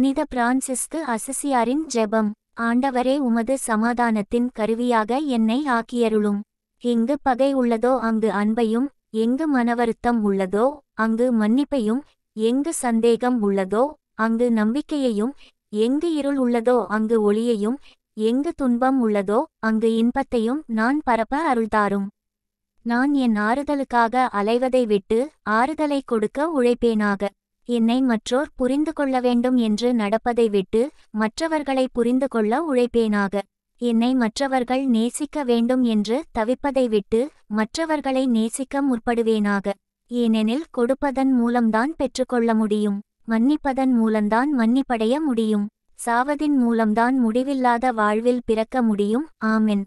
புனித பிரான்சிஸ்கு அசசியாரின் ஜெபம் ஆண்டவரே உமது சமாதானத்தின் கருவியாக என்னை ஆக்கியருளும் எங்கு பகை உள்ளதோ அங்கு அன்பையும் எங்கு மனவருத்தம் உள்ளதோ அங்கு மன்னிப்பையும் எங்கு சந்தேகம் உள்ளதோ அங்கு நம்பிக்கையையும் எங்கு இருள் உள்ளதோ அங்கு ஒளியையும் எங்கு துன்பம் உள்ளதோ அங்கு இன்பத்தையும் நான் பரப்ப அருள்தாரும் நான் என் ஆறுதலுக்காக அலைவதை விட்டு ஆறுதலை கொடுக்க உழைப்பேனாக என்னை மற்றோர் புரிந்து கொள்ள வேண்டும் என்று நடப்பதை விட்டு மற்றவர்களை புரிந்து கொள்ள உழைப்பேனாக என்னை மற்றவர்கள் நேசிக்க வேண்டும் என்று தவிப்பதை விட்டு மற்றவர்களை நேசிக்க முற்படுவேனாக ஏனெனில் கொடுப்பதன் மூலம்தான் பெற்றுக்கொள்ள முடியும் மன்னிப்பதன் மூலம்தான் மன்னிப்படைய முடியும் சாவதின் மூலம்தான் முடிவில்லாத வாழ்வில் பிறக்க முடியும் ஆமென்